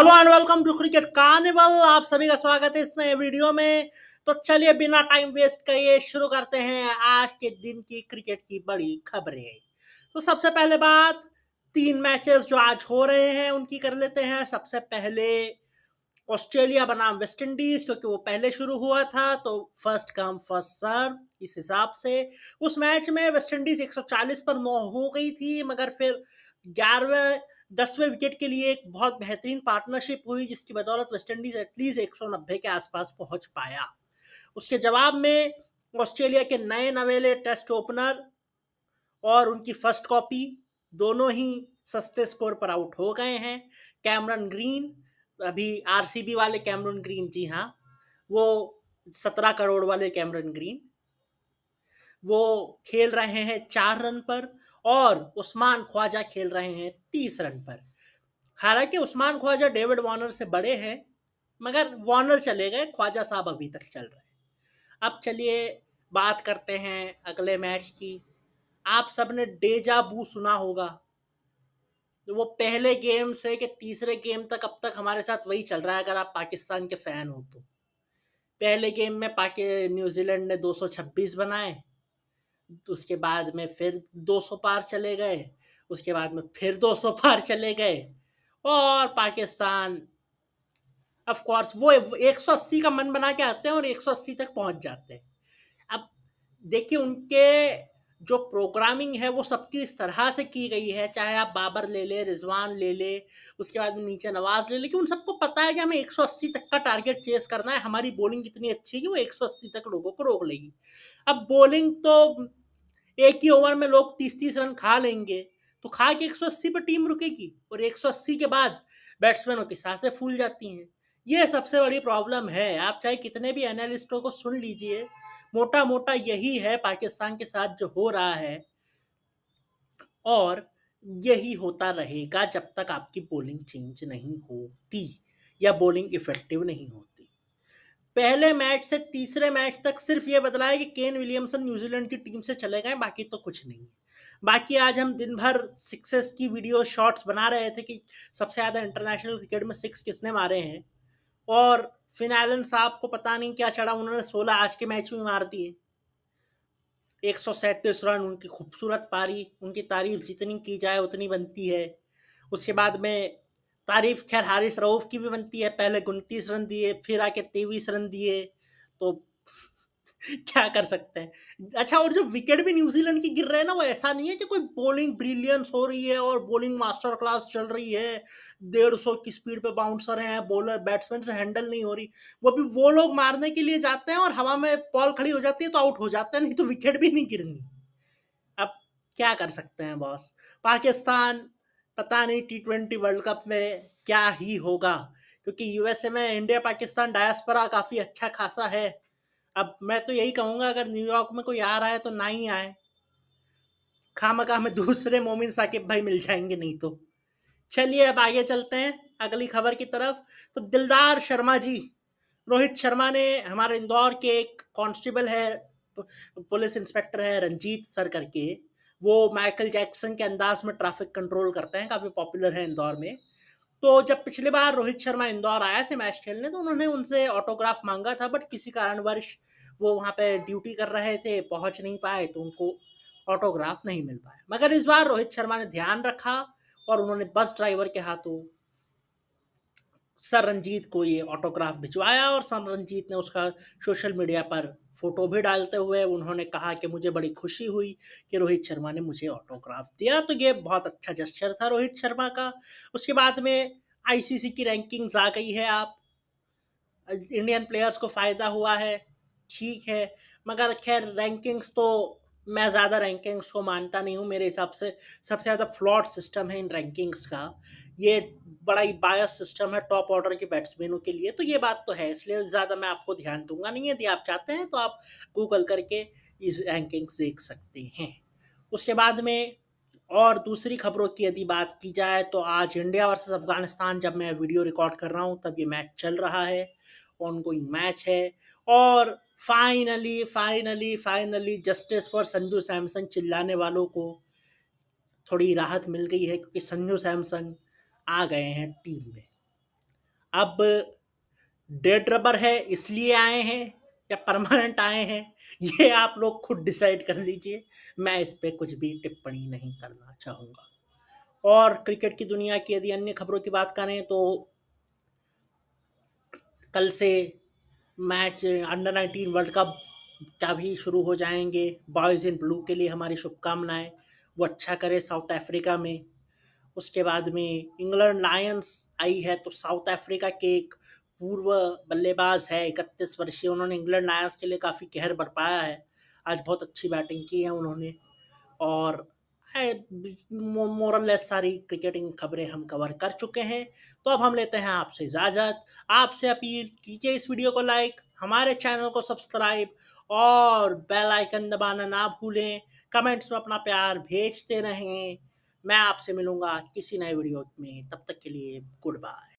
hello and welcome to cricket carnival आप सभी का स्वागत है इस नए वीडियो में तो चलिए बिना टाइम वेस्ट करिए शुरू करते हैं आज के दिन की क्रिकेट की बड़ी खबरें तो सबसे पहले बात तीन मैचेस जो आज हो रहे हैं उनकी कर लेते हैं सबसे पहले ऑस्ट्रेलिया बनाम वेस्ट इंडीज क्योंकि वो पहले शुरू हुआ था तो फर्स्ट कम फर्स्ट सर्व इस हिसाब से उस मैच में वेस्ट इंडीज एक पर नौ हो गई थी मगर फिर ग्यारहवें दसवें विकेट के लिए एक बहुत बेहतरीन पार्टनरशिप हुई जिसकी बदौलत वेस्टइंडीज एटलीस्ट एक सौ नब्बे के आसपास पहुंच पाया उसके जवाब में ऑस्ट्रेलिया के नए नवेले टेस्ट ओपनर और उनकी फर्स्ट कॉपी दोनों ही सस्ते स्कोर पर आउट हो गए हैं कैमरन ग्रीन अभी आरसीबी वाले कैमरन ग्रीन जी हाँ वो सत्रह करोड़ वाले कैमरन ग्रीन वो खेल रहे हैं चार रन पर और उस्मान ख्वाजा खेल रहे हैं तीस रन पर हालांकि उस्मान ख्वाजा डेविड वार्नर से बड़े हैं मगर वार्नर चले गए ख्वाजा साहब अभी तक चल रहे हैं अब चलिए बात करते हैं अगले मैच की आप सब ने डेजा बू सुना होगा वो पहले गेम से कि तीसरे गेम तक अब तक हमारे साथ वही चल रहा है अगर आप पाकिस्तान के फ़ैन हो तो पहले गेम में पाकि न्यूजीलैंड ने 226 बनाए तो उसके बाद में फिर 200 पार चले गए उसके बाद में फिर 200 पार चले गए और पाकिस्तान ऑफ कोर्स वो 180 का मन बना के आते हैं और 180 तक पहुंच जाते हैं अब देखिए उनके जो प्रोग्रामिंग है वो सबकी इस तरह से की गई है चाहे आप बाबर ले ले रिजवान ले ले उसके बाद नीचे नवाज ले ले कि उन सबको पता है कि हमें 180 तक का टारगेट चेस करना है हमारी बॉलिंग इतनी अच्छी है कि वो 180 तक लोगों को रोक लेगी अब बॉलिंग तो एक ही ओवर में लोग तीस तीस रन खा लेंगे तो खा के एक सौ अस्सी पर टीम रुकेगी और एक सौ अस्सी के बाद बैट्समैनों की सांसें फूल जाती हैं ये सबसे बड़ी प्रॉब्लम है आप चाहे कितने भी एनालिस्टों को सुन लीजिए मोटा मोटा यही है पाकिस्तान के साथ जो हो रहा है और यही होता रहेगा जब तक आपकी बॉलिंग चेंज नहीं होती या बॉलिंग इफेक्टिव नहीं होती पहले मैच से तीसरे मैच तक सिर्फ ये बदला है कि केन विलियमसन न्यूजीलैंड की टीम से चले गए बाकी तो कुछ नहीं है बाकी आज हम दिन भर सिक्सेस की वीडियो शॉट्स बना रहे थे कि सबसे ज़्यादा इंटरनेशनल क्रिकेट में सिक्स किसने मारे हैं और फिनालन साहब को पता नहीं क्या चढ़ा उन्होंने सोलह आज के मैच में मार दिए एक सौ सैंतीस रन उनकी खूबसूरत पारी उनकी तारीफ जितनी की जाए उतनी बनती है उसके बाद में तारीफ खैर हारिस रऊफ़ की भी बनती है पहले उनतीस रन दिए फिर आके तेईस रन दिए तो क्या कर सकते हैं अच्छा और जो विकेट भी न्यूजीलैंड की गिर रहे हैं ना वो ऐसा नहीं है कि कोई बॉलिंग ब्रिलियंस हो रही है और बॉलिंग मास्टर क्लास चल रही है डेढ़ सौ की स्पीड पे बाउंसर हैं बॉलर बैट्समैन से हैंडल नहीं हो रही वो भी वो लोग मारने के लिए जाते हैं और हवा में बॉल खड़ी हो जाती है तो आउट हो जाते हैं नहीं तो विकेट भी नहीं गिरनी अब क्या कर सकते हैं बॉस पाकिस्तान पता नहीं टी ट्वेंटी वर्ल्ड कप में क्या ही होगा क्योंकि यूएसए में इंडिया पाकिस्तान डायस्परा काफ़ी अच्छा खासा है अब मैं तो यही कहूँगा अगर न्यूयॉर्क में कोई आ रहा है तो ना ही आए खाम खा हमें दूसरे मोमिन साकिब भाई मिल जाएंगे नहीं तो चलिए अब आगे चलते हैं अगली खबर की तरफ तो दिलदार शर्मा जी रोहित शर्मा ने हमारे इंदौर के एक कांस्टेबल है पुलिस इंस्पेक्टर है रंजीत सर करके वो माइकल जैक्सन के अंदाज में ट्रैफिक कंट्रोल करते हैं काफ़ी पॉपुलर है इंदौर में तो जब पिछली बार रोहित शर्मा इंदौर आए थे मैच खेलने तो उन्होंने उनसे ऑटोग्राफ मांगा था बट किसी कारणवश वो वहाँ पे ड्यूटी कर रहे थे पहुँच नहीं पाए तो उनको ऑटोग्राफ नहीं मिल पाया मगर इस बार रोहित शर्मा ने ध्यान रखा और उन्होंने बस ड्राइवर के हाथों सर रंजीत को ये ऑटोग्राफ भिजवाया और सर रंजीत ने उसका सोशल मीडिया पर फ़ोटो भी डालते हुए उन्होंने कहा कि मुझे बड़ी खुशी हुई कि रोहित शर्मा ने मुझे ऑटोग्राफ दिया तो ये बहुत अच्छा जस्चर था रोहित शर्मा का उसके बाद में आईसीसी की रैंकिंग्स आ गई है आप इंडियन प्लेयर्स को फ़ायदा हुआ है ठीक है मगर खैर रैंकिंग्स तो मैं ज़्यादा रैंकिंग्स को मानता नहीं हूँ मेरे हिसाब से सबसे ज़्यादा फ्लॉट सिस्टम है इन रैंकिंग्स का ये बड़ा ही बायस सिस्टम है टॉप ऑर्डर के बैट्समैनों के लिए तो ये बात तो है इसलिए ज़्यादा मैं आपको ध्यान दूंगा नहीं यदि आप चाहते हैं तो आप गूगल करके इस रैंकिंग्स देख सकते हैं उसके बाद में और दूसरी खबरों की यदि बात की जाए तो आज इंडिया वर्सेस अफगानिस्तान जब मैं वीडियो रिकॉर्ड कर रहा हूँ तब ये मैच चल रहा है ऑन मैच है और finally finally finally justice for Sanju Samson चिल्लाने वालों को थोड़ी राहत मिल गई है क्योंकि संजू सैमसन आ गए हैं टीम में अब डेड रबर है इसलिए आए हैं या परमानेंट आए हैं ये आप लोग खुद डिसाइड कर लीजिए मैं इस पर कुछ भी टिप्पणी नहीं करना चाहूँगा और क्रिकेट की दुनिया की यदि अन्य खबरों की बात करें तो कल से match under nineteen world cup का भी शुरू हो जाएंगे बॉयज़ इन ब्लू के लिए हमारी शुभकामनाएं वो अच्छा करे साउथ अफ्रीका में उसके बाद में इंग्लैंड लायंस आई है तो साउथ अफ्रीका के एक पूर्व बल्लेबाज है इकतीस वर्षीय उन्होंने इंग्लैंड लायंस के लिए काफ़ी कहर बरपाया है आज बहुत अच्छी बैटिंग की है उन्होंने और मोरलेस सारी क्रिकेटिंग खबरें हम कवर कर चुके हैं तो अब हम लेते हैं आपसे इजाज़त आपसे अपील कीजिए इस वीडियो को लाइक हमारे चैनल को सब्सक्राइब और बेल आइकन दबाना ना भूलें कमेंट्स में अपना प्यार भेजते रहें मैं आपसे मिलूँगा किसी नए वीडियो में तब तक के लिए गुड बाय